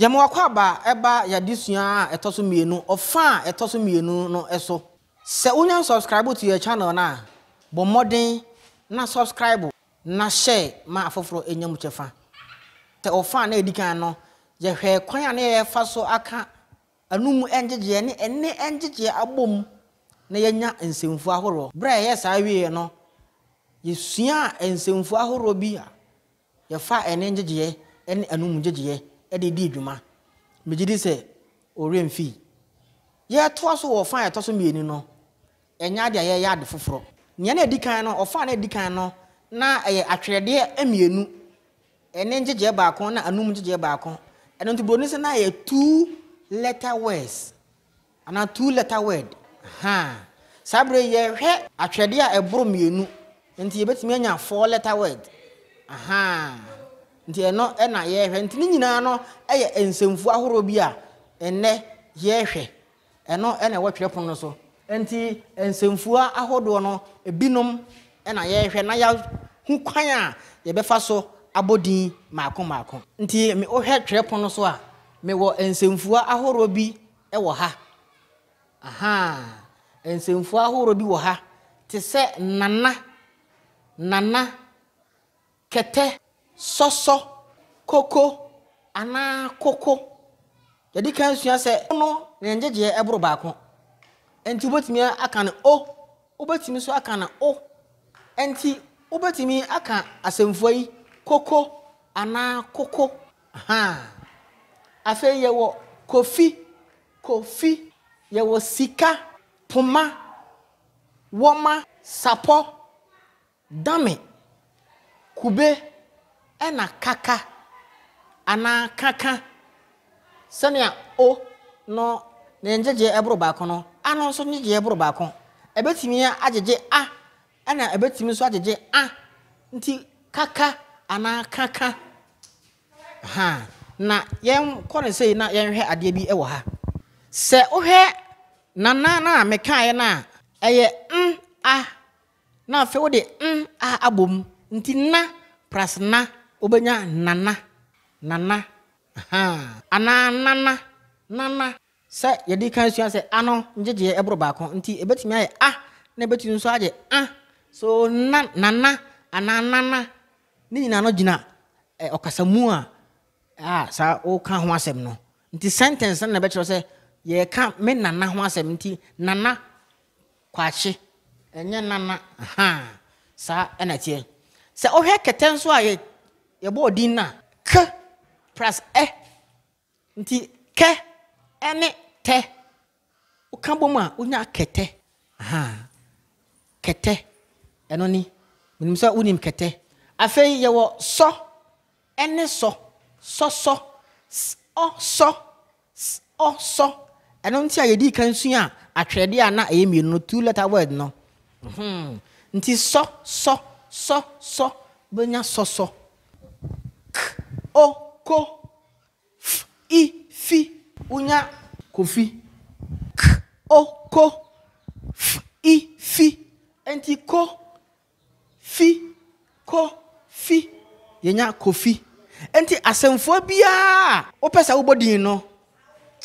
yɛm wakɔ aba ɛba yɛadesua a ɛtɔ so mmienu ɔfa a ɛtɔ so mmienu no ɛso sɛ wonya subscribe to your channel no a bɔ mmɔden na subscribe na hyɛ ma afoforɔ ɛnya mu kyɛfa sɛ ɔfa a na ɛdi kan no yɛhwɛ kwan a na yɛfa so aka anum ɛngyegyeɛ ne ɛne ɛngyegyeɛ abɔ mu na yɛnya nsɛmfu ahoroɔ berɛ a ɛyɛ saa wieɛ no yɛsua nsɛmfu ahoroɔ bi a yɛfa ɛne ngyegyeɛ ne anum ngyegyeɛ de di dwuma megye di sɛ owurɛ mfi yɛtoa so wɔ fan a ɛtɔ so mmienu no ɛnyɛ adeɛ a yɛyɛ ade foforɔ nea na edi kan no ɔfan na edi kan no na ɛyɛ atwerɛdeɛ mmienu ɛne nkyegyeɛ baako na anum nkyegyeɛ baako ɛno nti buroni sɛ na yɛ two letter words Ana two letter word haa saa bere yɛhwɛ atwerɛdeɛ a ɛboro mmienu nti yɛbɛtumi anya four letter word haa. nti ɛno ɛna yɛrehwɛ nti ne nyinaa no ɛyɛ nsɛmfu ahorow bi a ɛnɛ yɛrehwɛ ɛno ɛna ɛwɔ twerɛpono no so nti nsɛmfua ahodoɔ no ebinom ɛna yɛrehwɛ na yɛahu kwan a yɛbɛfa so abɔ din mako mako nti me wohwɛ twerɛpono so a mewɔ nsɛmfua ahorow bi ɛwɔ ha Ha. nsɛmfua ahorow bi wɔ ha te sɛ nana nana kɛtɛ sɔsɔ koko anaa koko yɛde ka nsua sɛ ɔno ne ngyegyeɛ ɛboro baako nti wobɛtumi aka no o wobɛtumi nso aka no o nti wobɛtumi aka asɛmfua yi koko anaa koko haa afei yɛwɔ kofi kofi yɛwɔ sika poma wɔma sapɔ dame kube ɛna kaka anaa kaka sɛnea o no ne ngyegyeɛ ɛboro baako no ano nso ngyegyeɛ ɛboro baako ɛbɛtumi agyegye a ɛna ɛbɛtumi nso agyegye a nti kaka anaa kaka ha na yɛn kɔ ne sei na yɛnhwɛ adeɛ bi ɛwɔ ha sɛ wohwɛ nana na mekaeɛ no a ɛyɛ n a na afei wode n a abom nti na pras na wobɛnya nana nana anaa nana nana sɛ yɛde ka sua sɛ ano ngyegyeɛ ɛboro baako nti ɛbɛtumi ayɛ a na ɛbɛtumi nso agye a so na nana anaa nana ne nyinaa no gyina ɔkasamu a a saa ɔka ho asɛm no nti sentence na ɛbɛkyerɛ sɛ yɛka me nana ho asɛm nti nana kwakye ɛnyɛ nana saa ɛna teɛ sɛ ɔhwɛ kɛtɛ nso a yɛ yɛbɔ ɔdin na k plus ɛ nti kɛ ɛne tɛ woka bɔ mu a wonya kɛtɛ kɛtɛ ɛno ni menim sɛ wonim kɛtɛ afei yɛwɔ sɔ ɛne sɔ sɔsɔ ɔsɔ ɔsɔ ɛno nti a yɛdi kan sua a atwerɛdeɛ a na ɛyɛ mmienu no two letter word no hmm. nti sɔ sɔ sɔ sɔ bɛnya sɔsɔ k o ko f i fi unya kofi k o ko f i fi enti ko fi ko fi yɛnya kofi enti asɛmfoɔ biara wopɛ sɛ wobɔ din no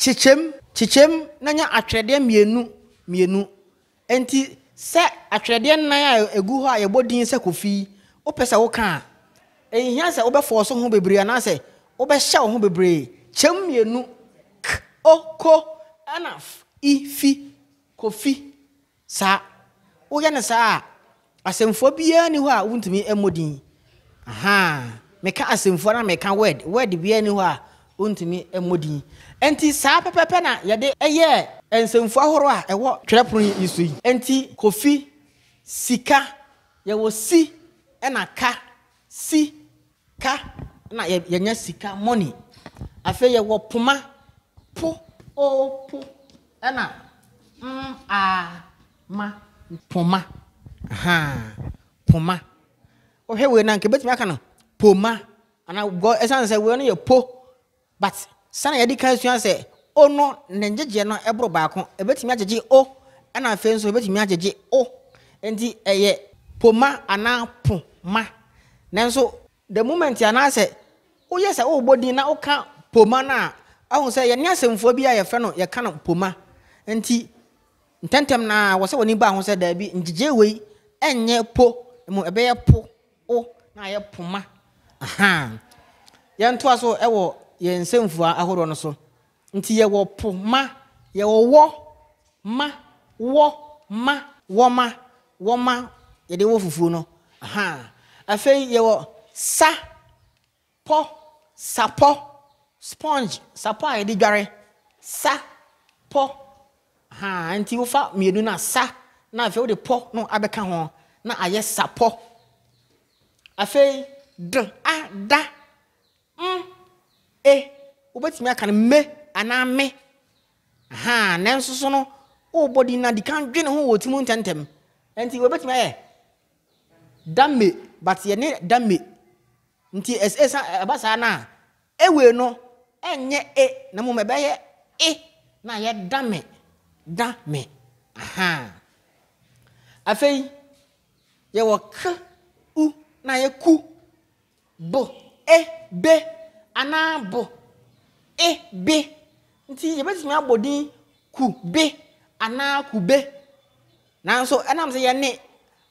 kyekyɛm kyekyɛm na nya atwerɛdeɛ mmienu mmienu enti sɛ atwerɛdeɛ nnan a ɛgu hɔ a yɛbɔ din sɛ kofi wopɛ sɛ woka a ehia sɛ wobɛfɔ so ho bebree anaasɛ wobɛhyɛ wo ho bebree kyɛm mmienu k oko ɛna ifi kofi saa woyɛ ne saa a asɛmfoɔ biara ni hɔ a wontumi mmɔ din aha meka asɛmfoɔ na meka word word biara ni hɔ a wontumi mmɔ din nti saa pɛpɛpɛ na yɛde ɛyɛ nsɛmfoɔ ahorow a ɛwɔ twerɛpono yi so yi nti kofi sika yɛwɔ si ɛna ka si ka na yɛnya sika money afei yɛwɔ poma po opo ɛna m mm, a ma poma aha poma wohwɛ wei na nka ebɛtumi aka no poma ana gɔ ɛsan sɛ wei no yɛ po but sani yɛde ka esua sɛ o no ne ngyegyeɛ no ɛboro baako ebɛtumi agyegye o ɛna afei nso ebɛtumi agyegye o nti ɛyɛ poma anaa poma nanso. the moment anaasɛ woyɛ sɛ wobɔ din na woka poma no a ahu sɛ yɛne asɛmfoɔ bi a yɛfrɛ no yɛka no poma nti ntɛntɛm na wɔ sɛ wɔni baa ho sɛ daabi ngyegye wei ɛnyɛ po mu ɛbɛyɛ po o na ayɛ poma aha yɛntoa so ɛwɔ yɛn nsɛmfua ahodoɔ no so nti yɛwɔ ma yɛwɔ wɔ ma wɔ ma wɔma wɔma yɛde wɔ fufuo no aha afei yɛwɔ sa pɔ sapɔ sponge sapɔ a yɛde dware sa pɔ haa nti wofa mmienu na sa na afei wode pɔ no abɛka ho na ayɛ sapɔ afei d a da m e wobɛtumi aka no me anaa me haa nanso so no wobɔ di na de ka dwene ho wɔ tim ntɛmntɛm nti wobɛtumi ayɛ dame but yɛne dame nti ɛsa ɛba saa no a ewe no ɛnyɛ e na mmom ɛbɛyɛ e na yɛ dame me da aha afei yɛwɔ ka u na yɛ ku bo e be anaa bo e be nti yɛbɛtumi abɔ din ku be anaa ku be nanso ɛnam sɛ yɛne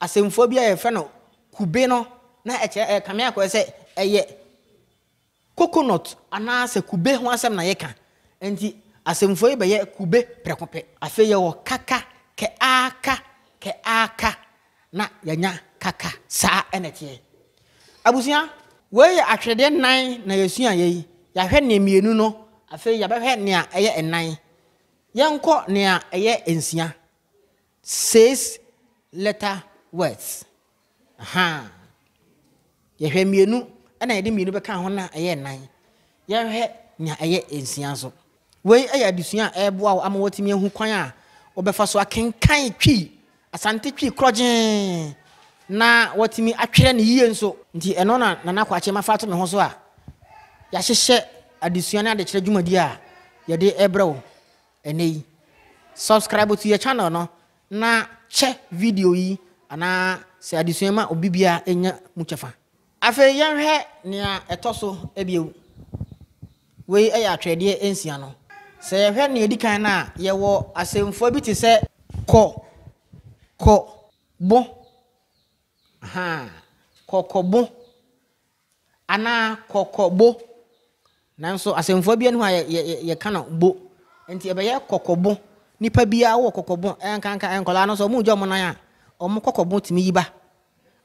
asɛmfoɔ bi a yɛfrɛ no kube no na ɛkyerɛ ɛkame akɔɛ sɛ ɛyɛ coconut anaasɛ kube ho asɛm na yɛka nti asɛmfo yi bɛyɛ kube prɛkopɛ afei yɛwɔ kaka kɛ aka kɛ aka na yɛnya kaka saa ɛna teɛ abusua wei yɛ ahwɛdeɛ na yɛsua yɛ yi yɛahwɛ nea mmienu no afei yɛbɛhwɛ nea ɛyɛ nnan yɛnkɔ nea ɛyɛ nsia six letter words aha yɛhwɛ mmienu ɛna yɛde mmienu bɛka ho na ɛyɛ nan yɛhwɛ nea ɛyɛ nsia nso wei ɛyɛ adesua a ɛreboa wo ama wɔtumi ahu kwan a wɔbɛfa so akenkan twi asante twi korɔgyee na wɔtumi atwerɛ ne yie nso nti ɛno na nana kwakye mafa to me ho so a yɛahyehyɛ adesua ne adekyerɛ dwumadi a yɛde ɛbrɛ wo ɛnɛ yi subscribe to yɛ channel no na kyɛ video yi anaa sɛ adesua ma obi biara ɛnya mu kyɛfa afei yɛnhwɛ nea ɛtɔ so ebiew wei yɛ atwerɛdeɛ nsia no sɛ yɛhwɛ nea edi kan no a yɛwɔ asɛmfoɔ bi te sɛ kɔ kɔ bo haa kɔkɔbo anaa kɔkɔbo nanso asɛmfoɔ bi no a yɛka no bo nti ɛbɛyɛ kɔkɔbo nipa biara wɔ kɔkɔbo nkanka nkɔlaa no nso ɔmo gya ɔmo nan a ɔmo kɔkɔbo tumi yi ba.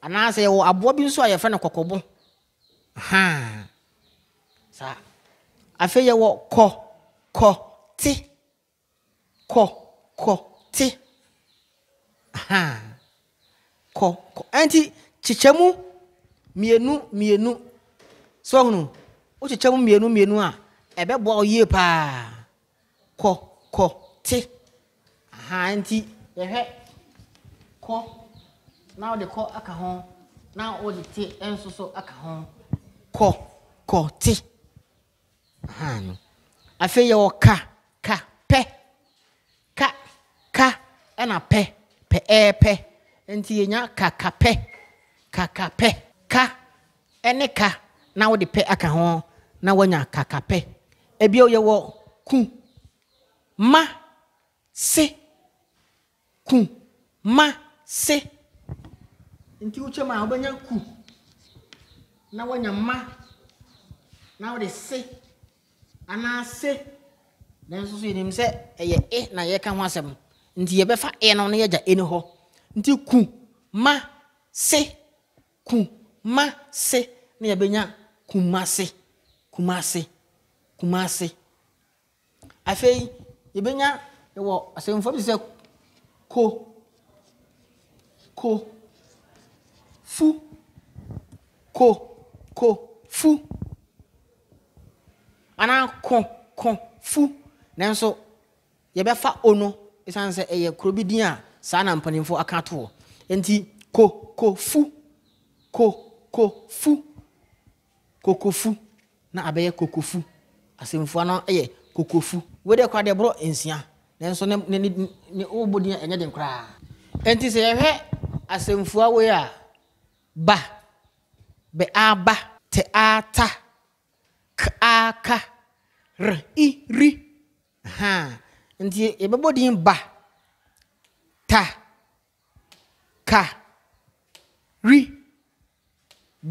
anaasɛ yɛwɔ aboa bi nso a yɛfrɛ no kɔkɔbo haa saa afei yɛwɔ kɔ kɔ te kɔ kɔ te haa kɔ kɔ ɛnti kyekyɛmu mmienu mmienu so ɔhunu wokyekyɛmu mmienu mmienu a ɛbɛboa wo yie paa kɔ kɔ te haa yɛhwɛ kɔ. na wode kọ aka ho na wode te ti so aka ho kɔ kɔ te ha no afei yɛwɔ ka ka pɛ ka ka ɛna pɛ pɛɛpɛ nti yɛnya kakapɛ kakapɛ ka ɛne ka na wode pɛ aka ho na wanya kakapɛ ebio yɛwɔ ku ma se ku ma se nti wokyɛ mu a wobɛnya ku na woanya mma na wode se anaa se nanso so yɛnim sɛ ɛyɛ e na yɛka ho asɛm nti yɛbɛfa e no na yɛgya e no hɔ nti ku ma se ku ma se na yɛbɛnya se kumase kumase afei yɛbɛnya ɛwɔ asɛmfo bi sɛ ko ko fou, ko ko fú anaa ko ko fú nanso yɛbɛfa o no ɛsiane sɛ se kuro bi din a saa na mpanimfoɔ aka to fou, nti ko ko fú ko ko fú kokofu na abɛyɛ kokofu asɛmfua no fou. kokofu wode kɔ adeɛ borɔ nsia nanso ne ne ne ne wobɔ din a ɛnyɛ den koraa ɛnti sɛ yɛhwɛ asɛmfua wei a ba aba bịaba tịata kaka ri ha nti yɛbɛbɔ e din ba ta ka ri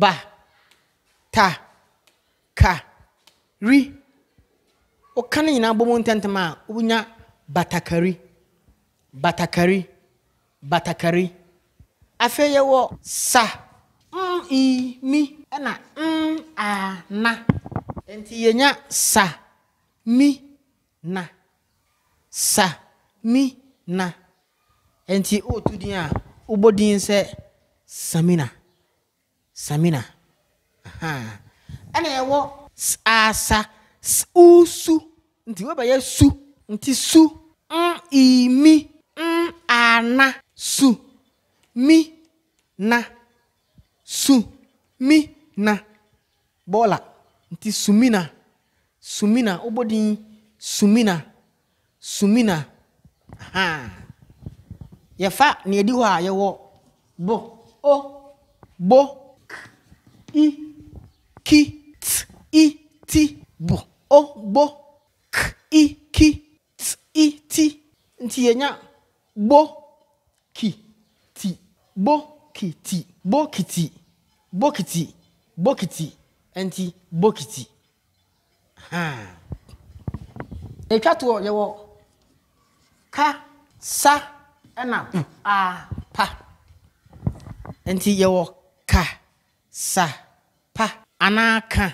ba ta ka ri woka no nyinaa bɔ mu ntɛntɛm a wonya batakari batakari batakari afei yɛwɔ sa mi ɛna n na nti yɛnya sa mi na sa mi na nti ootu din a wobɔ din sɛ samina samina ɛna yɛwɔ asa usu nti wobɛyɛ su nti su n i mi n a na su mi na. sumina bola nti sumina sumina ubodin sumina sumina ha yɛfa nea ɛdi hɔ a yɛwɔ bo o bo i ki t i ti bo o bo k i ki t i ti nti yɛnya bo ki ti bo ki ti bo ki ti. bokiti bokiti nti bokiti ɛtwa toɔ yɛwɔ ka sa ɛna a pa nti yɛwɔ ka sa pa anaa ka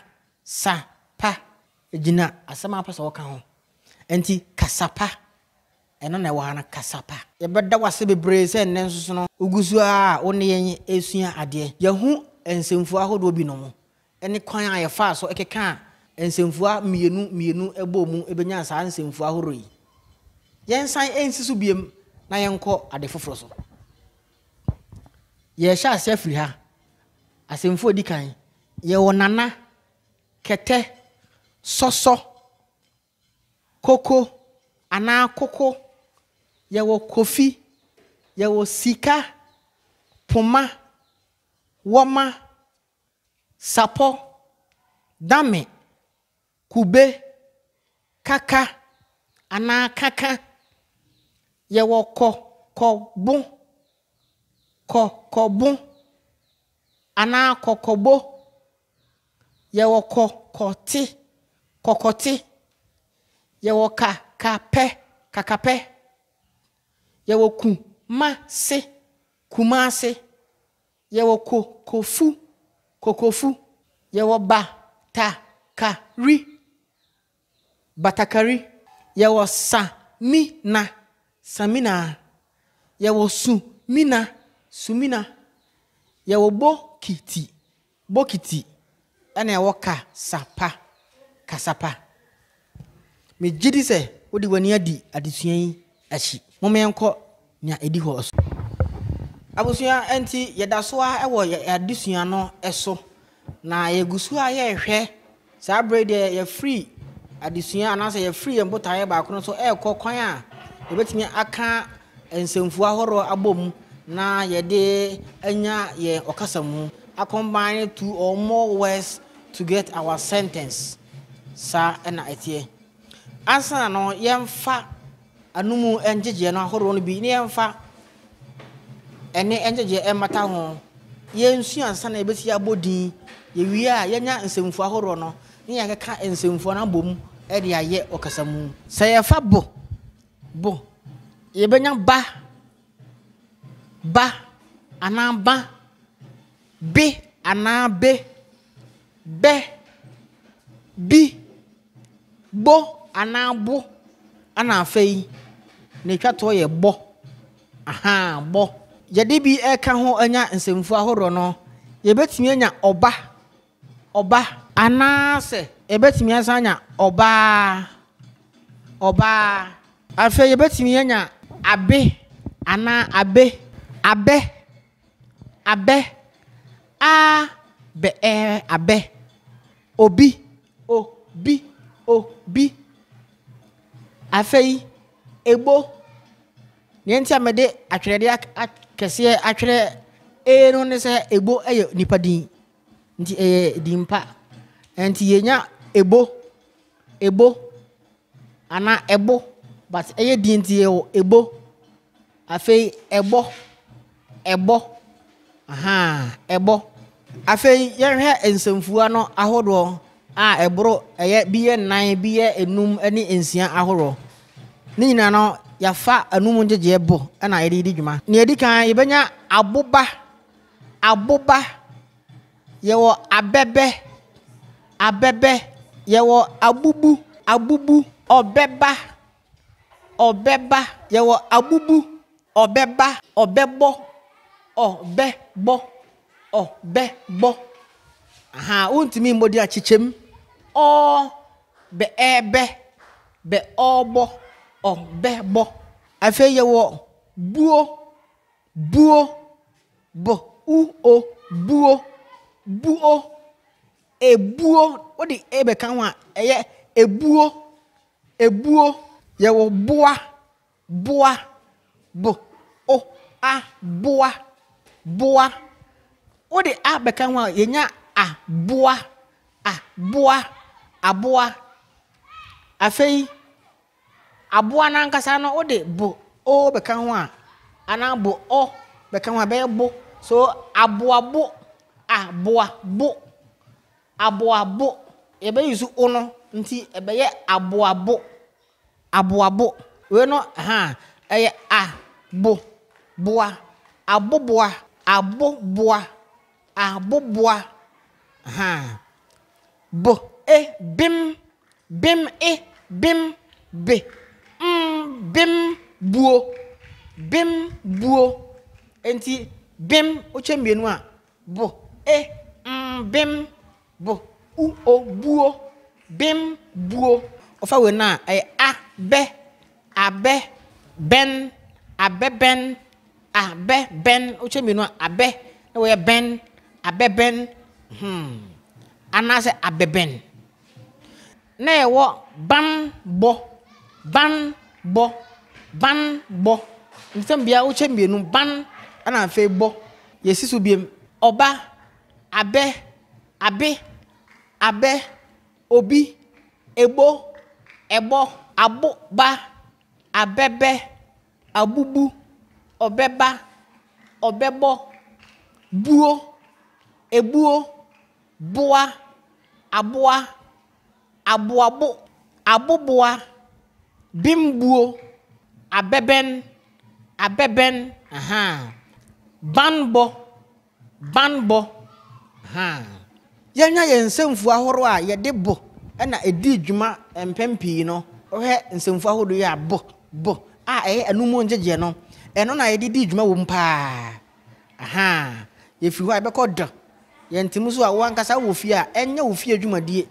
sa pa gyina asɛm apɛ sɛ wɔka ho nti kasapa ɛno na ɛwɔ ha no kasapa yɛbɛda wase bebree sɛ nnɛ nso so no wogu so a wo ne yɛn ɛsua adeɛ yɛhu nsɛmfua ahodoɔ bi nom ne kwan a yɛfaa so keka a nsɛmfua mmienu mmienu bɔ mu bɛnya saa nsɛmfua ahoroɔ yi yɛnsan nsi so biem na yɛnkɔ ade foforɔ so yɛhyɛ ase afiri ha asɛmfo odi kan yɛwɔ nana kɛtɛ sɔsɔ koko anaa koko yɛwɔ kofi yɛwɔ sika poma wɔma sapɔ dame kube kaka anaa kaka yɛwɔ kɔ kɔbo kɔ kɔbo anaa kɔkɔbo yɛwɔ kɔ kɔte kɔkɔte yɛwɔ ka kapɛ kakapɛ yɛwɔ kumase kumase yɛwɔ kokofu kokofu yɛwɔ batakari batakari yɛwɔ samina samina yɛwɔ sumina sumina yɛwɔ bokiti bokiti ɛna yɛwɔ kasapa kasapa megye di sɛ wode w'ani adi adesua yi akyi momayɛnkɔ nea ɛdi hɔ so abusua nti yɛda so a ɛwɔ yɛadesua no so na yɛgu so a yɛrehwɛ saa berɛ deɛ yɛfiri adesua anaasɛ yɛfiri yɛn botaeɛ baako no so ɛrekɔ kwan a yɛbɛtumi aka nsɛmfuo ahoroɔ abɔ mu na yɛde anya yɛn ɔkasamu akɔmbine two or more words to get our sentence saa ɛna ɛteɛ ansa no yɛmfa anumu ngyegyeɛ no ahoroɔ no bi ne yɛmfa ɛne ɛngyegye ɛmmata e ho yɛnsua ansa na yɛbɛsi abɔ din yɛwie a yɛnya nsɛmfo ahoroɔ no ne yɛkeka nsɛmfoɔ no abɔ mu e ɛde ayɛ ɔkasa mu sɛ yɛfa bo bo yɛbɛnya ba ba anaa ba be anaa be bɛ bi bo anaa bo ana afei na etwa toɔ yɛ bɔ ahaa bɔ yɛde bi ɛka ho anya nsɛmfu ahoroɔ no yɛbɛtumi anya ɔba ɔba anaasɛ yɛbɛtumi asan anya ɔbaa ɔbaa afei yɛbɛtumi anya abe anaa abe abɛ abɛ a bɛ ɛɛ abɛ obi obi obi afei egbo nea nti a mɛde atwerɛdeɛ kɛseɛ atwerɛ ee no ne sɛ ebo yɛ nipa din nti ɛyɛ din pa nti yɛnya ebo ebo ana ɛbo but ɛyɛ din nti yɛwɔ ebo afei ɛbɔ ɛbɔ ahan ɛbɔ afei yɛhwɛ nsɛmfua no ahodoɔ a ɛboro ɛyɛ bi yɛ nnan bi yɛ enum ne nsia ahodoɔ ne nyinaa no yafa anum gyegyeɛ bɔ ɛna yɛde di dwuma nea ɛdi kan yɛbɛnya aboba aboba yɛwɔ abɛbɛ abɛbɛ yɛwɔ abubu abubu ɔbɛba ɔbɛba yɛwɔ abubu ɔbɛba ɔbɛbɔ ɔbɛbɔ ɔbɛbɔ aha wontumi mmɔde akyekyɛm ɔɔ bɛ ɛɛbɛ bɛ ɔɔbɔ ɔbɛbɔ afei yɛwɔ buo buo bɔ uo buo buo ebuo wɔde ebɛka ho a ɛyɛ ebuo ebuo yɛwɔ boa boa bo o a boa boa wɔde a bɛka ho a yɛnya aboa aboa aboa afei aboa n'ankasa no wode bo o bɛka ho a anaa bo ɔ bɛka ho a bɛyɛ bo so aboabo aboabo aboabo yɛbɛyi so o no nti ebe ɛbɛyɛ aboabo aboabo wei no ha ɛyɛ a bo boa aboboa aboboa aboboa ha bo e bim bim e bim be bim buo bim buo nti bim wokyɛ mmienu a bo e m mm, bim bo u o buo bim buo ɔfa wei no a ɛyɛ abɛ abɛ bɛn abɛ bɛn abɛ bɛn wokyɛ mmienu a abɛ na wɔyɛ bɛn abɛ bɛn hmm anaasɛ abɛ bɛn na ɛwɔ e, ban bɔ ban bɔ ban bɔ nsɛm bia wokyɛ mmienu ban ɛna afei bɔ yɛsi so biem ɔba abɛ abe abɛ obi ebo ɛbɔ abo ba abɛbɛ abubu ɔbɛba ɔbɛbɔ buo ebuo boa aboa aboabo aboboa. Abo, abo, abo, abo, abo, abo, abo, abo, bimbuo abɛbɛn abɛbɛn ahan banbɔ banbɔ ahan yɛnya yɛn nsɛmfuo ahorow a yɛde bɔ ɛna edi dwuma mpɛn pii no ɔhɛ nsɛmfuo ahorow yɛ bo. bɔ a ɛyɛ ɛnum ngyegyeɛ no ɛno na yɛde di dwuma wɔm paa ahan yɛfiri hɔ a yɛbɛkɔ dɔ yɛn ntɛm so a wɔn ankasa wɔ fie a ɛnyɛ wɔ fie dwumadie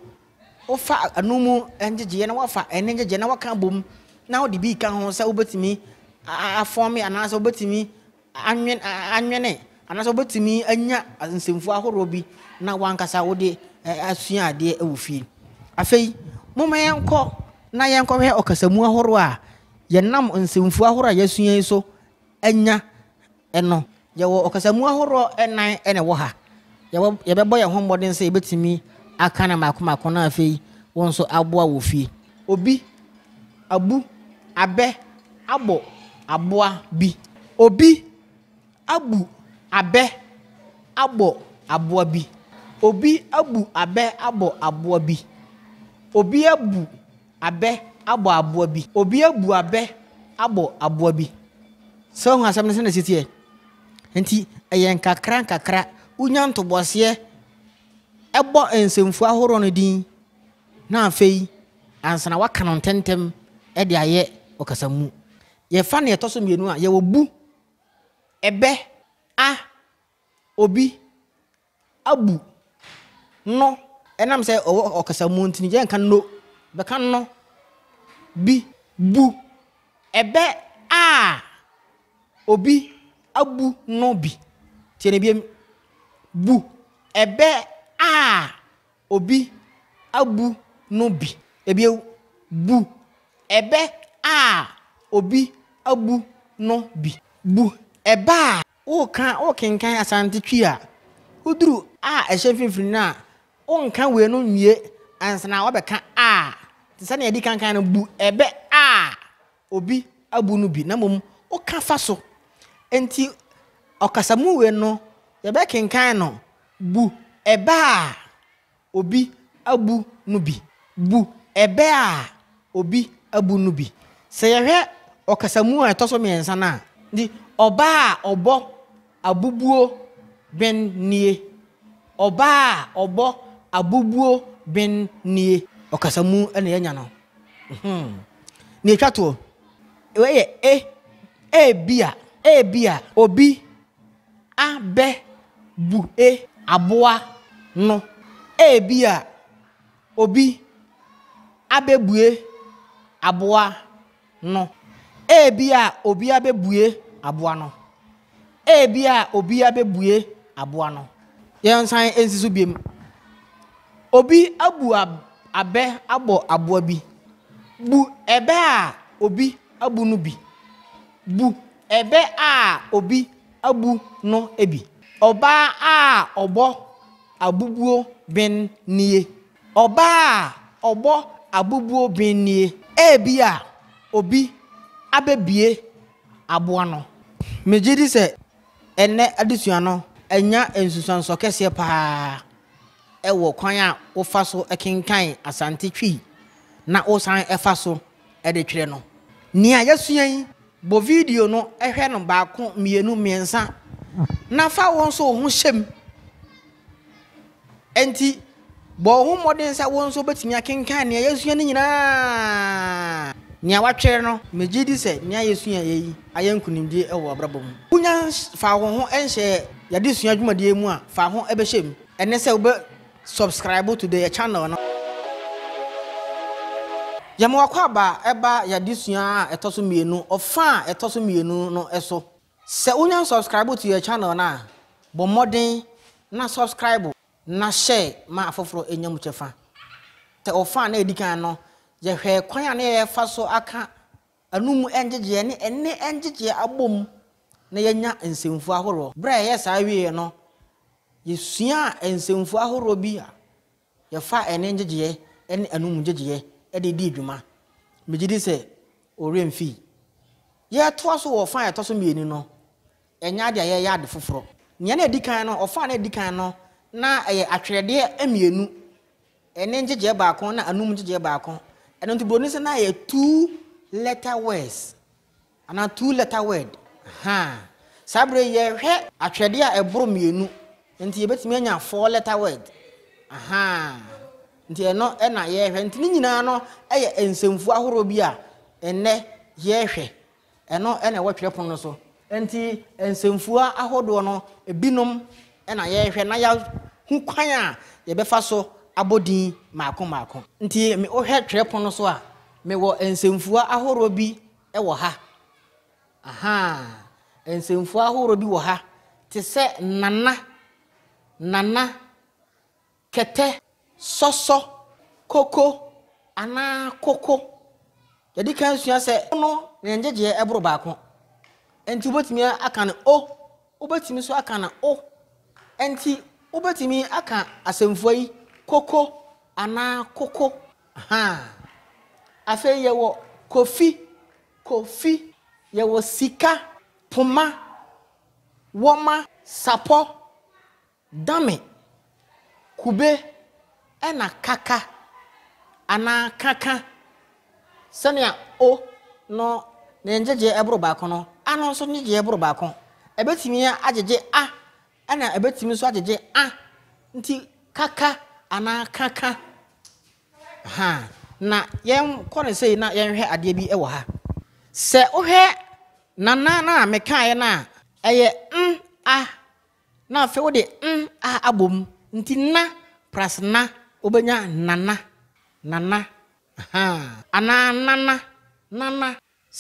wofa ano mu ngyegyeɛ na wafa ɛne ngyegyeɛ na waka bom na wode bi ka ho sɛ wobɛtumi afɔme anaasɛ wobɛtumi anwene anaasɛ wobɛtumi anya nsɛmfu ahoroɔ bi na wankasa wode e, asua adeɛ wɔ e, fie afei moma yɛnkɔ na yɛnkɔhwɛ ɔkasamu ahoroɔ a yɛnam nsɛmfu ahoroɔ a yɛasua yi so anya ɛno yɛwɔ ɔkasamu ahoroɔ ɛnan ɛna ɛwɔ ha yɛbɛbɔ yɛn ho mmɔden sɛ yɛbɛtumi aka na mako mako na afei wɔn nso aboa wọ fie obi abu abɛ abɔ aboa bi obi abu abɛ abɔ aboa bi obi abu abɛ abɔ aboa bi obi abu abɛ abɔ aboa bi obi abu abɛ abɔ aboa bi sɛ ɔhu asɛm no sɛ na ɛsiteɛ nti ɛyɛ nkakra nkakra wonya ntobɔseɛ ɛbɔ nsɛmfu ahoroɔ no din na afei ansa na waka no ntɛntɛm de ayɛ ɔkasa mu yɛfa no yɛtɔ so mmienu a yɛwɔ bu ɛbɛ a obi abu no ɛnam sɛ ɔwɔ ɔkasa mu nti yɛn ka no bɛka no bi bu ɛbɛ a obi abu no bi tiɛ ne bi bu ɛbɛ a obi abu n'ubi ebie bu ebe a obi abu n'ubi bu ebe a woka wokenkan asante twi a woduru a ɛhyɛ mfimfini na a wonka wei no nwie ansa wabɛka a te na yɛdi kankan no bu ɛbɛ a obi abu no bi na mmom woka fa so nti ɔkasamu wee no yɛbɛkenkan no bu ɛbɛ a obi abu no bi bu ɛbɛ a obi abu no bi sɛ yɛhwɛ ɔkasamu a ɛtɔ so mmiɛnsa no a nti ɔbaa a ɔbɔ abubuo bɛn nie ɔbaa a ɔbɔ abubuo bɛn nie ɔkasamu ɛna yɛnya no na etwa toɔ ɛyɛ e ebia ebia obi abɛ bu e aboa no ebi eh, a obi abebue aboa no ebi eh, a obi abebue aboa no ebi eh, a obi abebue aboa no yɛn san nsi so biem obi abu abe abɛ abɔ bi bu ɛbɛ a obi abu no bi bu ɛbɛ a obi abu no ebi ɔbaa a ɔbɔ. abụbuo bin nie ọbaa ọgbọ abụbuo bin nie ebi a obi abebie abụọ nọ. megye di sɛ ɛnɛ adesua no ɛnya nsusuansɔ kɛseɛ paa ɛwɔ kwan a wofa so ɛkenkan asante twi na wosan fa so ɛde twerɛ no nea yɛsua yi bɔ video no ɛhwɛ no baako mmienu mmiɛnsa na fa wɔn nso wo ho hyɛ ɛnti bɔ ho mmɔden sɛ wo nso wobɛtumi akenkan nea yɛasua no nyinaa nea watwerɛ no megye di sɛ nea yɛsua yɛyi ayɛ nkonimdie wɔ abrabɔ mu wonya fa wo ho ɛnhyɛ yɛde sua adwumadeɛ mu a fa ho ɛbɛhyɛ mu ɛne sɛ wobɛ subscribe to the channel no yɛmowakɔ aba ɛba yɛde sua a ɛtɔ so mmienu ɔfa a ɛtɔ so mmienu no ɛso sɛ wonya subscribe to your channel no a bɔ mmɔden na subscribe na hyɛ ma afoforɔ enya mu kyɛfa sɛ ɔfa na edi kan no yɛhwɛ kwan a na yɛfa so aka anum ɛngyegyeɛ ne ɛne ɛngyegyeɛ abom na yɛnya nsɛmfu ahoroɔ berɛ a yɛyɛ saa wie no yɛsua nsɛmfu ahoroɔ bi a yɛfa ɛne ngyegyeɛ ɛne anum ngyegyeɛ ɛde di dwuma megye di sɛ ɔwura mfii yɛtoa so wɔ fa a yɛtɔ so mmienu no ɛnyɛ adeɛ a yɛyɛ ade foforɔ nea na edi kan no ɔfa na edi kan no na ɛyɛ atwerɛdeɛ mmienu ɛne ngyegyeɛ baako na anum ngyegyeɛ baako ɛno nti buroni sɛ na yɛ two letter words Ana two letter word saa bere yɛhwɛ atwerɛdeɛ a ɛboro mmienu nti yɛbɛtumi anya four letter word nti ɛno ɛna yɛhwɛ nti ne nyinaa no ɛyɛ nsɛmfu ahorow bi a ɛnɛ yɛhwɛ ɛno ɛna ɛwɔ twerɛpono no so nti nsɛmfu ahodoɔ no ebinom. ɛna yɛrehwɛ na yɛahu kwan a yɛbɛfa so abɔ din mako mako nti me wohwɛ twerɛpo no so a mewɔ nsɛmfua ahoroɔ bi wɔ ha aha nsɛmfua ahoroɔ bi wɔ ha te sɛ nana nana kɛtɛ sɔsɔ koko anaa koko yɛde ka nsua sɛ no na ngyegyeɛ boro baako nti wobɛtumi aka no o wobɛtumi nso aka no o nti wobɛtumi aka asɛmfua yi koko anaa koko ha afei yɛwɔ kofi kofi yɛwɔ sika poma wɔma sapɔ dame kube ɛna kaka anaa kaka sɛnea o no ne ngyegyeɛ ɛboro baako no ano nso ne gyeɛ ɛboro baako ɛbɛtumi agyegye a ɛna ɛbɛtumi nso agyegye a nti kaka anaa kaka ha na yɛn kɔ ne sɛ na yɛnhwɛ adeɛ bi wɔ ha sɛ wohwɛ nana na mekaeɛ no a ɛyɛ n a na afei wode n a abɔ mu nti na pras na wobɛnya nana nana ha anaa nana nana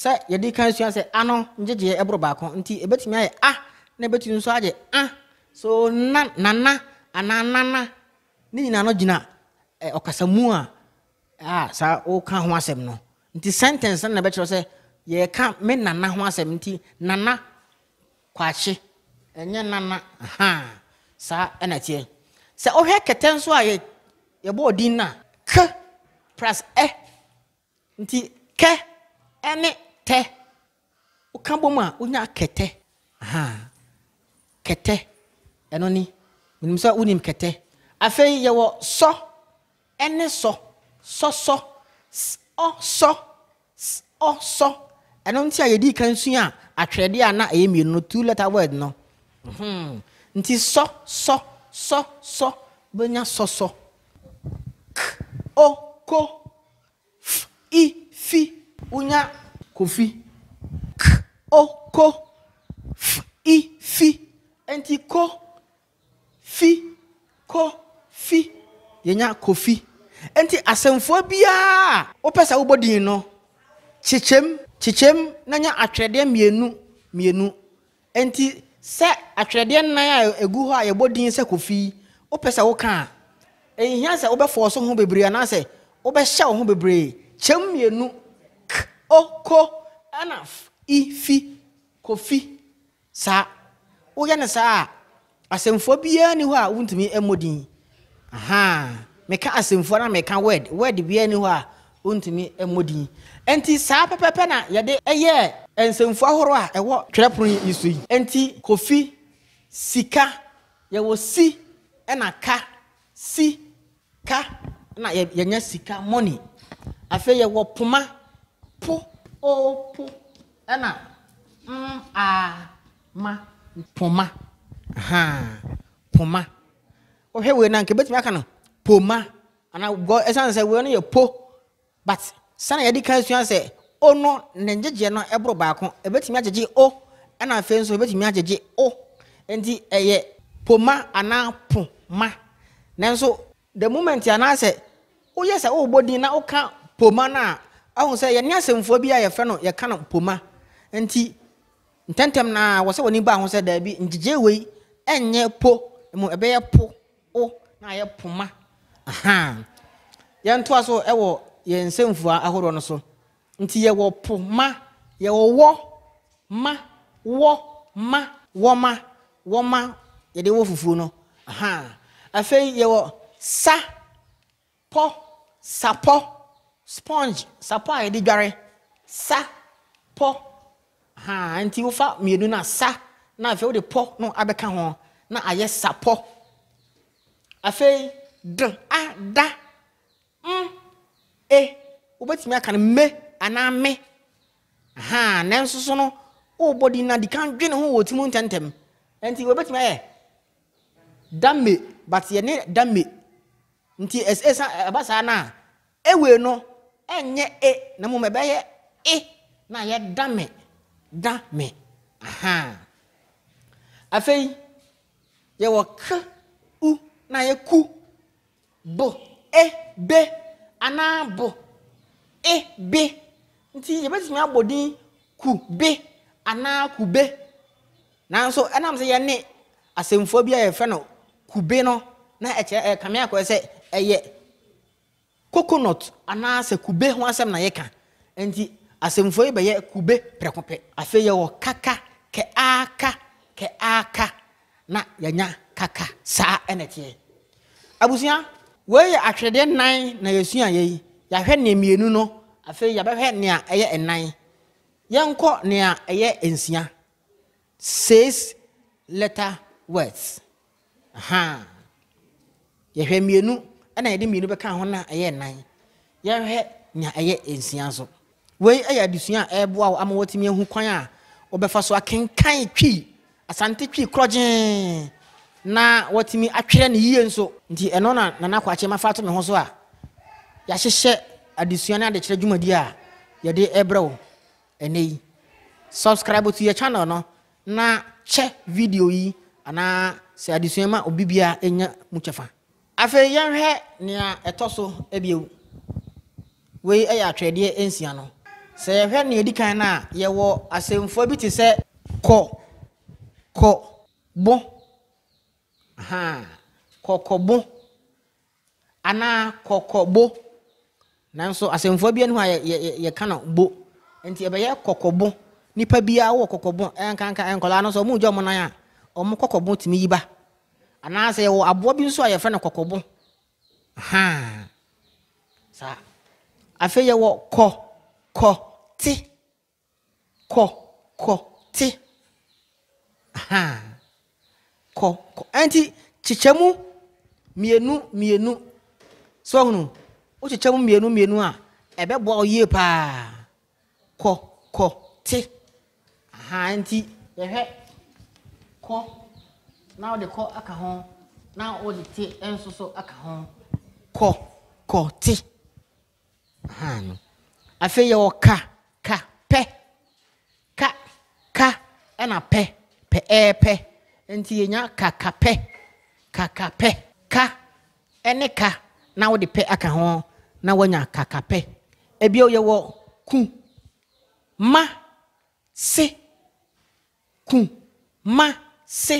sɛ yɛde kan sua sɛ ano ngyegyeɛ ɛboro baako nti ɛbɛtumi ayɛ a na ɛbɛtumi nso agye a so na nana anaa nana ne nyinaa no gyina eh, ɔkasamu a ah, saa ɔka ho asɛm no nti sentence na bɛkyerɛ sɛ yɛka me nana ho asɛm nti nana kwakye ɛnyɛ nana aha saa ɛna teɛ sɛ ɔhwɛ kɛtɛ nso a yɛ yɛbɔ ɔdin na k plus ɛ e. nti K ɛne tɛ woka bom a wonya kɛtɛ aha kɛtɛ ɛno ni menim sɛ wonim kɛtɛ afei yɛwɔ sɔ ɛne sɔ sɔsɔ ɔsɔ ɔsɔ ɛno nti a yɛdi kan sua a a na ɛyɛ mmienu no two letter word no hmm. nti sɔ sɔ sɔ sɔ bɛnya sɔsɔ k o ko f i fi wonya kofi k o ko f i fi nti ko fi kɔ fi yɛnya kɔ fi nti asɛmfoɔ biara wopɛ sɛ wobɔ din no kyekyɛm kyekyɛm na nya atwerɛdeɛ mmienu mmienu nti sɛ atwerɛdeɛ nnan a ɛgu hɔ a yɛbɔ din sɛ kofi wopɛ sɛ woka a ɛhia sɛ wobɛfoɔ so ho bebree anaasɛ wobɛhyɛ wo ho bebree kyɛm mmienu k oko ɛna ifi kofi saa woyɛ ne saa a asɛmfoɔ biara ni hɔ a wontumi mmɔ din aha meka asɛmfoɔ na meka word word biara ni hɔ a wontumi mmɔ din nti saa pɛpɛpɛ na yɛde ɛyɛ nsɛmfoɔ ahorow a ɛwɔ twerɛpono yi so yi nti kofi sika yɛwɔ si ɛna ka si ka na yɛnya sika money afei yɛwɔ poma po o po ɛna m mm, a ma poma poma wohwɛ wei no anka bɛtumi aka no poma anaa gɔ ɛsiane sɛ wei no yɛ po but sani yɛde ka sua sɛ o no ne ngyegyeɛ no ɛboro baako ɛbɛtumi agyegye o ɛna afei nso ɛbɛtumi agyegye o nti ɛyɛ poma anaa poma nanso the moment anaa sɛ woyɛ sɛ worebɔ din na woka poma no a ahu sɛ yɛne asɛmfoɔ bi a yɛfrɛ no yɛka no poma nti ntɛntɛm naa wɔ sɛ wɔni ba ho sɛ daabi ngyegyeɛ wei ɛnyɛ po mu ɛbɛyɛ po o na ayɛ poma ahan yɛntoa so ɛwɔ e yɛn nsɛmfua ahodoɔ no so nti yɛwɔ po ma yɛwɔ wɔ ma wɔ ma wɔ ma yɛde wɔ fufuo no ahan afei yɛwɔ sa pɔ sapɔ sponge sapɔ a yɛde dware sa pɔ ahan nti wofa mmienu na sa. na afei wode pɔ no abɛka ho na ayɛ sapɔ afei d a da m e wobɛtumi aka no mme anaa me ha nanso so no wobɔ di na dika dwene ho wɔ timu ntɛmntɛm nti wobɛtumi ayɛ dame but yɛne dame nti ɛsa ɛba saa no a ewe no ɛnyɛ e na mmom ɛbɛyɛ e na yɛ dame dame aha. afei yɛwɔ ka u na yɛ ku bo e be anaa bo e be nti yɛbɛtumi abɔ din ku be anaa ku be nanso ɛnam sɛ yɛne asɛmfoɔ bi a yɛfrɛ no ku be no na ɛkyerɛ ɛkame akɔɛ sɛ ɛyɛ coconut anaa sɛ ku be ho asɛm na yɛka nti asɛmfoɔ yi bɛyɛ ku be prɛko pɛ afei yɛwɔ kaka kɛ aka kɛ aka na yɛnya kaka saa ɛna teɛ abusua wei yɛ ahwɛdeɛ nan na yɛsua yɛ yi yɛahwɛ nea mmienu no afei yɛbɛhwɛ nea ɛyɛ ɛnan yɛnkɔ nea ɛyɛ nsia six letter words aha yɛhwɛ mmienu ɛna yɛde mmienu bɛka ho na ɛyɛ nan yɛhwɛ nea ɛyɛ nsia so wei ɛyɛ adesua a ɛreboa wo ama wɔatumi ahu kwan a wɔbɛfa so akenkan twii asante twi korɔgyee na watumi atwerɛ ne yie nso nti ɛno na nana kwakye mafa to me ho so a yɛahyehyɛ adesua ne adekyerɛ dwumadi a yɛde ɛbrɛ wo ɛnɛ yi subscribe to yɛ channel no na kyɛ video yi anaa sɛ adesua ma obi biara ɛnya mu kyɛfa afei yɛnhwɛ nea ɛtɔ so abiewu wei ɛyɛ atwerɛdeɛ nsia no sɛ yɛhwɛ nea ɛdi kan no a yɛwɔ asɛmfoɔ bi te sɛ kɔ kɔbɔ kɔkɔbɔ anaa kɔkɔbɔ nanso asɛmfoɔ bi anim a yɛka no bo nti ɛbɛyɛ kɔkɔbɔ nipa biara wɔ kɔkɔbɔ nkanka nkɔlaa no nso ɔmo gya ɔmo nan a ɔmo kɔkɔbɔ tumi yi ba anaasɛ yɛwɔ aboa bi nso a yɛfrɛ no kɔkɔbɔ haa saa afei yɛwɔ kɔ kɔ te kɔ kɔ te kɔ kɔ ɛnti kyekyɛ mu mienu mienu so o kyekyɛ mu mienu mmienu a ɛbɛboa o yie paa kɔ kɔ te ɛnti yɛhwɛ kɔ na ɔde kɔ aka ho na ɔde te nso so aka ho kɔ kɔ te afei yɛwɔ ka ka pɛ ka ka ɛna pɛ pɛɛpɛ nti yɛnya kakapɛ kakapɛ ka ɛne ka na wode pɛ aka ho na woanya kakapɛ ebio yɛwɔ ku ma se ku ma se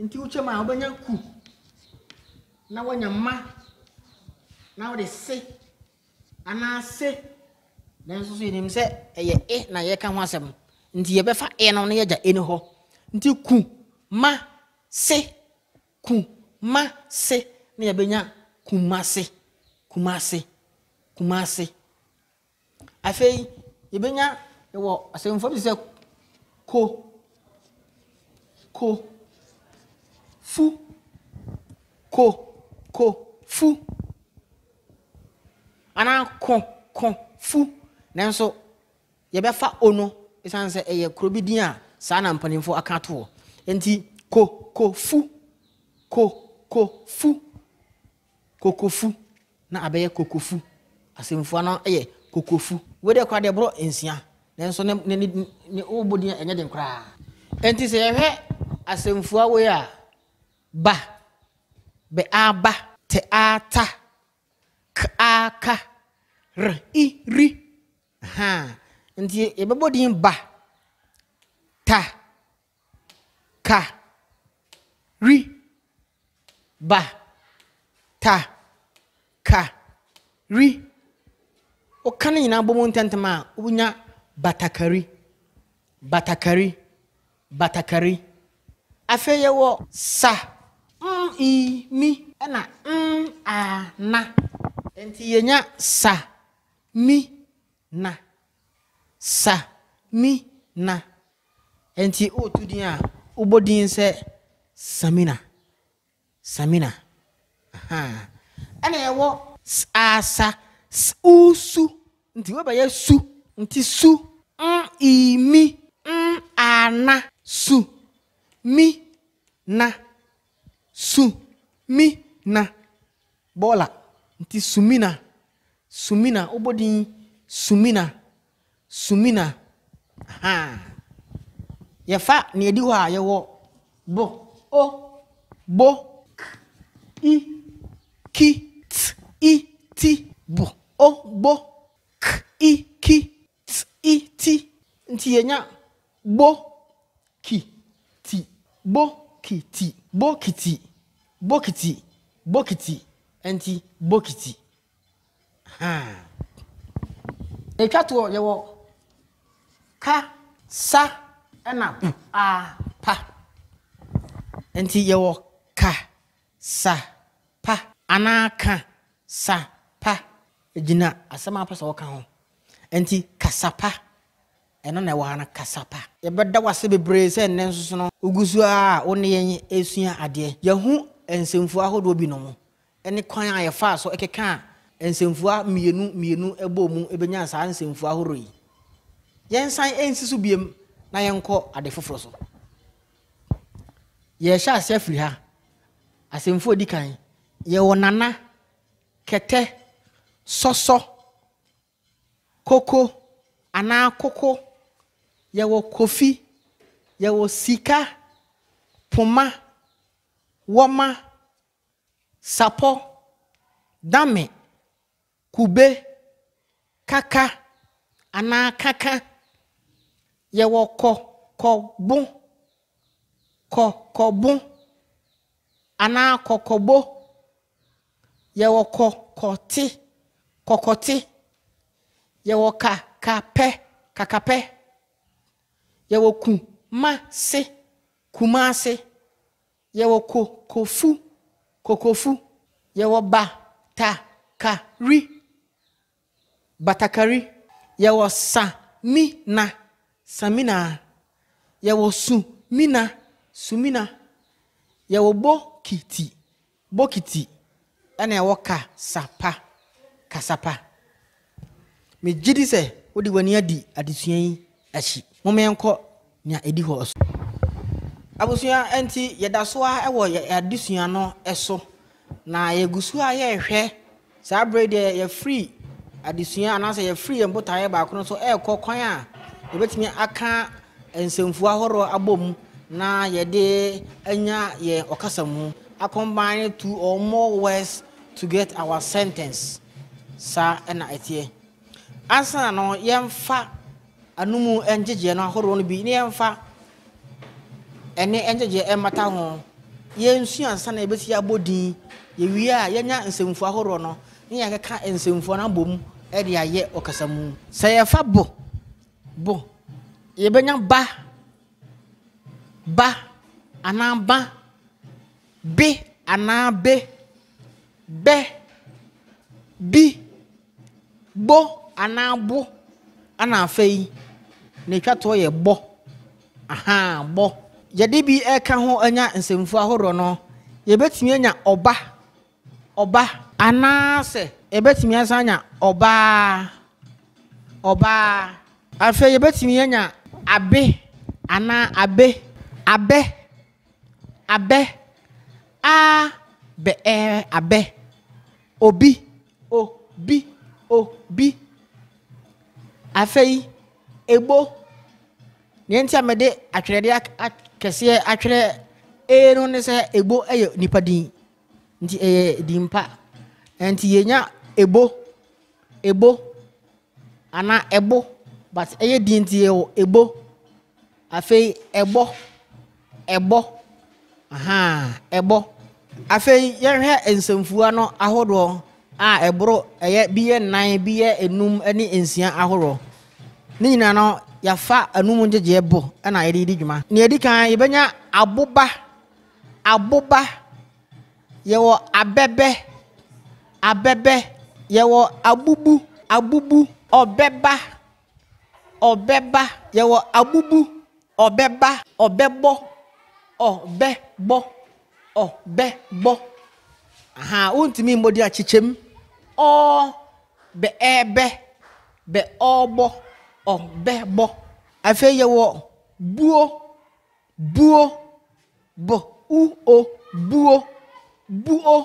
nti wokyɛ ma a wobɛnya ku na woanya ma na wode se anaa se nanso so yɛnim sɛ ɛyɛ e na yɛka ho asɛm nti yɛbɛfa ɛ no no yɛgya ɛni hɔ nti ku ma se ku ma se na yɛbɛnya kumase kumase kumase afei yɛbɛnya ɛwɔ asɛmfo bi sɛ ko ko fu ko ko fu anaa ko ko fu nanso yɛbɛfa ono ɛsiane sɛ ɛyɛ kuro bi din a saa na mpanimfoɔ aka toɔ nti kokofu kokofu kokofu na abɛyɛ kokofu asɛmfua no yɛ kokofu wɔde kora deɛ borɔ nsia nanso ne ne ne ne wɔbɔ din ɛnyɛ den koraa nti sɛ yɛhwɛ asɛmfua wei a ba bɛ aba te ata ka aka r i ri haa nti yɛbɛbɔ din ba ta ka ri ba ta ka ri woka no nyinaa bɔ mu ntɛntɛm a wonya batakari batakari batakari afei yɛwɔ sa mm mi ɛna mm a na nti yɛnya sa mi na sa mi na nti otu din a wobɔ din sɛ samina samina aha ɛna ɛwɔ asa usu nti wobɛyɛ su nti su n mm, imi n mm, ana su mi na su mi na bɔɔla nti sumina sumina wobɔ din sumina. sumina yɛfa nea ɛdi hɔ a yɛwɔ bo o bo k i ki t i ti bo o bo k i ki t i ti nti yɛnya bo ki ti bo ki ti bo ki ti bo ki ti bo ki ti nti bo ki ti etwa toɔ yɛwɔ ka sa ɛna mm. a pa nti yɛwɔ ka sa pa anaa ka sa pa gyina asɛm a pɛ sɛ wɔka ho nti kasapa ɛno na ɛwɔ ha no kasapa yɛbɛda wase bebree sɛ nnɛ nso so no wogu so a wo ne yɛn ɛsua adeɛ yɛho nsɛmfua ahodoɔ bi no mo ɛne kwan a yɛfaa so ɛkeka a nsɛmfua mmienu mmienu ɛbɔ mu ɛbɛnya saa nsɛmfua ahoroɔ yi yɛnsan ɛnsi so biem na yɛnkɔ ade foforɔ so yɛhyɛ aseɛ firi ha asɛmfo odi kan yɛwɔ nana kɛtɛ sɔsɔ koko anaa koko yɛwɔ kofi yɛwɔ sika poma wɔma sapɔ dame kube kaka anaa kaka yɛwɔ kɔ kɔbo kɔ kɔbo anaa kɔkɔbo yɛwɔ kɔ kɔte kɔkɔte yɛwɔ ka kapɛ kakapɛ yɛwɔ ku ma se kumase yɛwɔ ko kofu kokofu yɛwɔ ba ta ka ri batakari yɛwɔ sa mi na. samina yɛwɔ sumina sumina yɛwɔ bokiti bokiti ɛna yɛwɔ kasapa kasapa megye di sɛ wode w'ani adi adesua yi akyi momayɛnkɔ nea ɛdi hɔ so abusua nti yɛda so a ɛwɔ adesua no so na yɛgu so a yɛrehwɛ saa berɛ deɛ yɛfiri adesua anaasɛ yɛfiri yɛn botaeɛ baako no so ɛrekɔ kwan a yɛbɛtumi aka nsɛmfuo ahoroɔ abɔ mu na yɛde anya yɛ ɔkasa mu akɔmbine to or more words to get our sentence saa ɛna ɛteɛ ansa no yɛmfa anomu ngyegyeɛ no ahoroɔ no bi ne yɛmfa ɛne ngyegyeɛ ɛmmata ho yɛnsua ansa na yɛbɛsi abɔ din yɛwie a yɛnya nsɛmfuo ahoroɔ no ne yɛkeka nsɛmfuo no abɔ mu ɛde ayɛ ɔkasa mu sɛ yɛfa bɔ bụ yɛbɛnya ba ba anaa ba bi ana be be bi bo anaa bo ɛna afei na etwa toɔ yɛ bɔ ahaa bɔ yɛde bi ɛka ho anya nsɛmfu ahorow no yɛbɛtumi anya ɔba ɔba anaasɛ yɛbɛtumi asan anya ɔbaa ɔbaa. afei yɛbɛtumi anya abe anaa abe abɛ abɛ a bɛ ɛɛ abɛ obi obi obi afei egbo nea nti a mɛde atwerɛdeɛ akɛseɛ atwerɛ ee no ne sɛ egbo yɛ nipa din nti ɛyɛ din pa nti yɛnya egbo egbo anaa ɛbo. but ɛyɛ di nti yɛwɔ ebo afei ɛbɔ ɛbɔ ɛbɔ afei yɛhwɛ nsɛmfua no ahodoɔ a ɛboro ɛyɛ bi yɛ nnan bi yɛ enum ne nsia ahodoɔ ne nyinaa no yɛafa anum gyegyeɛ bɔ ɛna yɛde yɛdi dwuma nea yɛdi kan yɛbɛnya aboba aboba yɛwɔ abɛbɛ abɛbɛ yɛwɔ abubu abubu ɔbɛba. ɔbɛba yɛwɔ abubu ɔbɛba ɔbɛbɔ ɔbɛbɔ ɔbɛbɔ aha wontumi mmɔdi akyekyɛm ɔbɛ ɛbɛ bɛ ɔbɔ ɔbɛbɔ afei yɛwɔ buo buo bɔ uo buo buo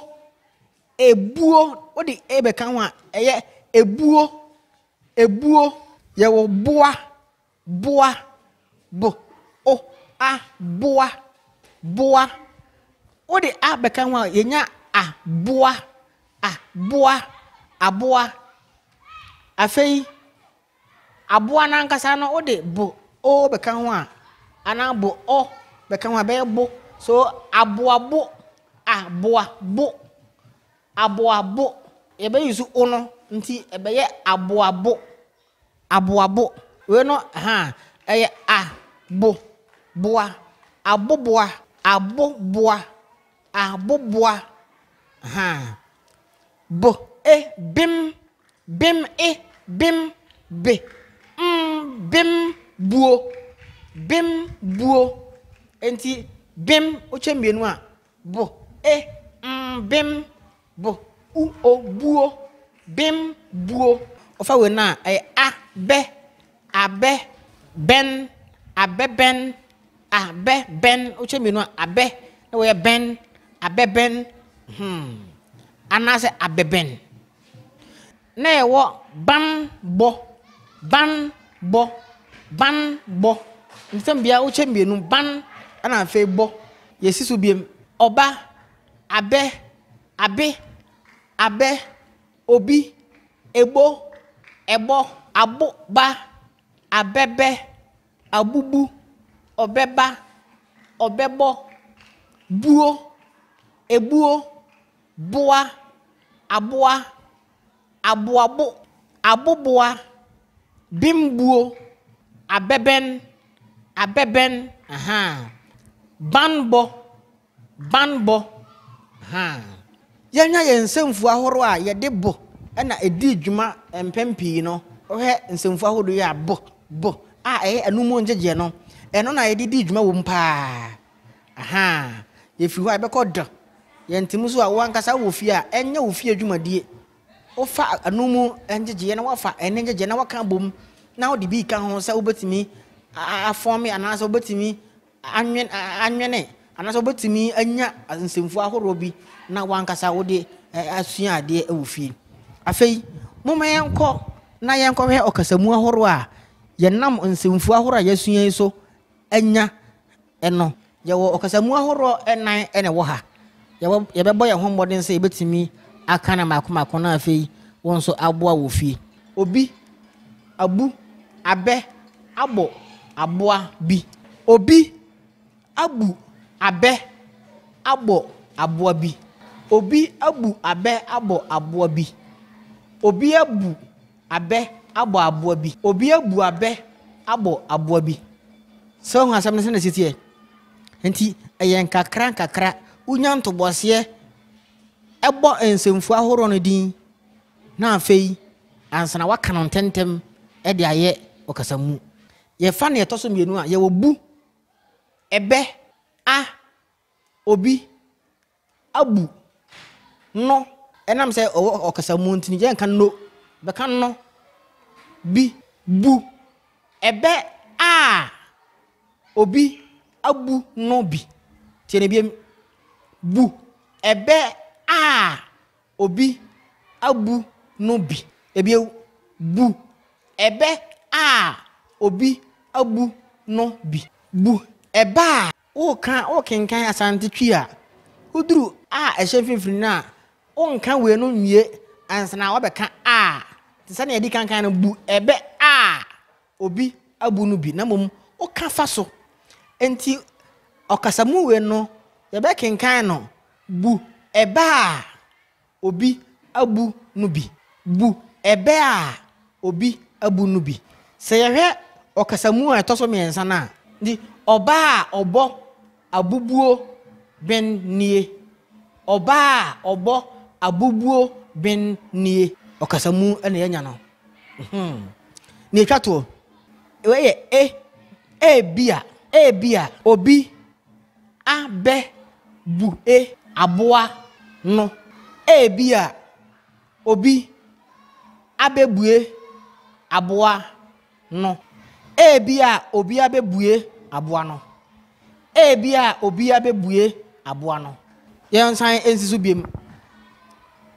ebuo wode ebɛka ho a ɛyɛ ebuo ebuo yɛwɔ boa boa bo o a boa boa de a bɛka ho a yɛnya aboa aboa aboa afei aboa n'ankasa no wode bo o bɛka ho a anaa bo ɔ bɛka ho a bɛyɛ bo so aboabo aboabo aboabo yɛbɛyi so o no nti ɛbɛyɛ aboabo aboabo wei no ha ɛyɛ abo boa aboboa aboboa aboboa ha bo e bim bim e bim be mm bim buo bim buo nti bim wokyɛ mmienu a bo e mm bim bo u o buo bim buo. Ofa ɔfa wei no a ɛyɛ abɛ abɛ bɛn abɛ bɛn abɛ bɛn wokyɛ mmienu a abɛ na wɔyɛ bɛn abɛ bɛn hmm anaasɛ abɛ bɛn na ɛwɔ ban bɔ ban bɔ ban bɔ nsɛm bia wokyɛ mmienu ban ɛna afei bɔ yɛsi so biem ɔba abɛ abe abɛ obi ebo ɛbɔ abo ba abɛbɛ abubu ɔbɛba ɔbɛbɔ buo ebuo boa abua aboabo abubua, bimbuo abɛbɛn abɛbɛn ahan banbɔ banbɔ ahan yɛnya yɛn nsɛmfu ahorow a yɛde bɔ ɛna ɛdi dwuma mpɛn pii no ɔhɛ nsɛmfu ahodoɔ yɛ abɔ bɔ a ɛyɛ ɛnum ngyegyeɛ no ɛno na yɛde di dwuma wɔm paa aha yɛfiri hɔ a yɛbɛkɔ dɔ yɛntɛm so a wankasa wɔ fie a ɛnyɛ wɔ fie dwumadie wofa ɛnum ngyegyeɛ na wafa ɛne ngyegyeɛ na waka bom na wode bi ka ho sɛ wobɛtumi afɔme anaasɛ wobɛtumi anwene anaasɛ wobɛtumi anya nsɛmfu ahoroɔ bi na wankasa wode asua adeɛ wɔ fie afei moma yɛnkɔ na yɛnkɔhwɛ ɔkasamu ahoroɔ a yɛnam nsɛmfu ahoroɔ a yɛasua yi so anya ɛno yɛwɔ ɔkasamu ahoroɔ ɛnan ɛna ɛwɔ ha yɛbɛbɔ yɛn ho mmɔden sɛ yɛbɛtumi aka na mako mako na afei wɔn nso aboa wɔ fie obi abu abɛ abɔ aboa bi obi abu abɛ abɔ aboa bi obi abu abɛ abɔ aboa bi. obi abu abe abɔ aboa bi obi abu abe abɔ aboa bi sɛ ohun asɛm no sɛ na siteɛ nti ɛyɛ nkakra nkakra wonya ntobɔseɛ ɛbɔ nsɛmfu ahoroɔ no din na afei ansana waka no ntɛntɛm ɛde ayɛ ɔkasamu yɛfa na yɛtɔ so mmienu a yɛwɔ bu ɛbɛ a obi abu no ɛnam sɛ ɔwɔ ɔkasa mu nti ne yɛnka no bɛka no bi bu ɛbɛ a obi abu no bi tie ne biem bu ɛbɛ a obi abu no bi ebiewu bu ɛbɛ a obi abu no bi bu ɛbɛ a wɔka wɔkenkan asante twi a woduru a ɛhyɛ mfimfini no wonka wei no nwie ansa na wabɛka a te sɛ nea yɛdi kankan no bu ɛbɛ a obi abu no bi na mmom woka fa so nti ɔkasamu wei no yɛbɛkenkan no bu ɛbɛ a obi abu no bi bu ɛbɛ a obi abu no bi sɛ yɛhwɛ ɔkasamu a ɛtɔ so mmiɛnsa no a nti ɔbaa ɔbɔ abubuo bɛn nie ɔbaa ɔbɔ abubuo bin nie ɔkasamu ɛna yɛnya no mhm. na etwa toɔ wɔyɛ e ebia ebia obi abɛ bu e aboa no ebia obi abɛbue aboa no ebia obi abɛbue aboa no ebia obi abɛbue aboa no yɛn nsan nsi so biem.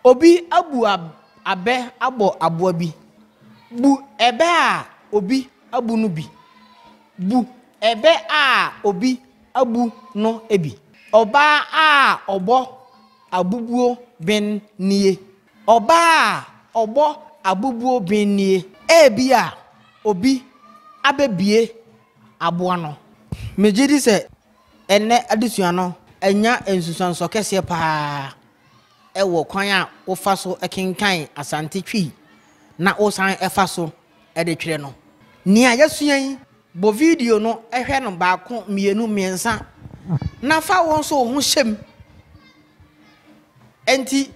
obi abụ abe abụ aboa bi bu ebe a obi abụ no bi bu ebe a obi abụ no bi ɔbaa a ọgbọ abubuo bin nie Ọba a ɔbɔ abubuo bin nie ebi a obi abebie aboa no megye di sɛ ɛnɛ adesua no ɛnya nsusuansɔ kɛseɛ paa. ɛwɔ kwan a wofa so kenkan asante twi na wosan ɛfa so ɛde twerɛ no nea yɛsua yi bɔ video no ɛhwɛ no baako mmienu mmiɛnsa na fa wɔn nso wɔn ho hyɛ mu nti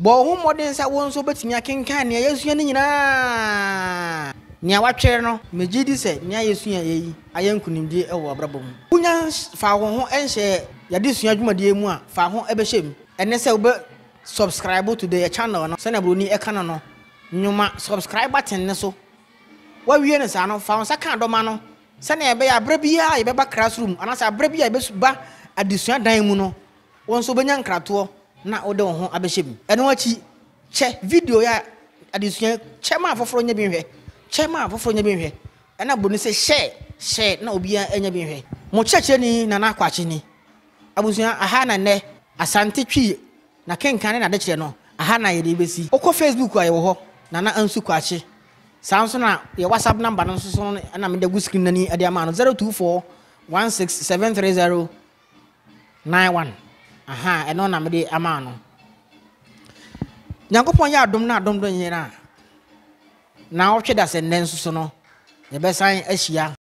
bɔ wɔn ho mmɔden sɛ wɔn nso bɛtumi akenkan nea yɛsua no nyinaa nea watwerɛ no megye di sɛ nea yɛsua yɛ yi ayɛ nkonimdie wɔ abrabɔ mu wonya fa wɔn ho nhyɛ yɛde sua dwumadie mu a fa ho bɛhyɛ mu ɛne sɛ wobɛ subscribe to the channel no sɛnea buroni ɛka no no nnwoma subscribe button ne so wawie ne saa no fa wo nsa ka dɔma no sɛnea ɛbɛyɛ aberɛ biara yɛbɛba classroom anaasɛ aberɛ bi a yɛbɛba adesua dan mu no wɔn nso wobɛnya nkratoɔ na wode wo ho abɛhyɛ mu ɛno akyi kyɛ video yɛ adesua kyɛ ma afoforɔ nyɛ bi nhwɛ kyɛ ma afoforɔ nyɛ bi nhwɛ ɛna buroni sɛ hyɛ hyɛ na obiara nyɛ bi nhwɛ mo kyerɛkyerɛni nana akwakye ni abusua aha na nnɛ asante twi na kenka ne nade kyerɛ no aha na yɛde bɛsi wokɔ facebook a yɛwɔ hɔ nana ansu kwakye saa nso na yɛ whatsapp number no nso so na mede gu screen nani de ama no 024 16730 91 aha ɛno na mede ama no nyankopɔn yɛ adom na adom do nyina na wɔtwe da sɛ nnɛ nso so no yɛbɛsan ahyia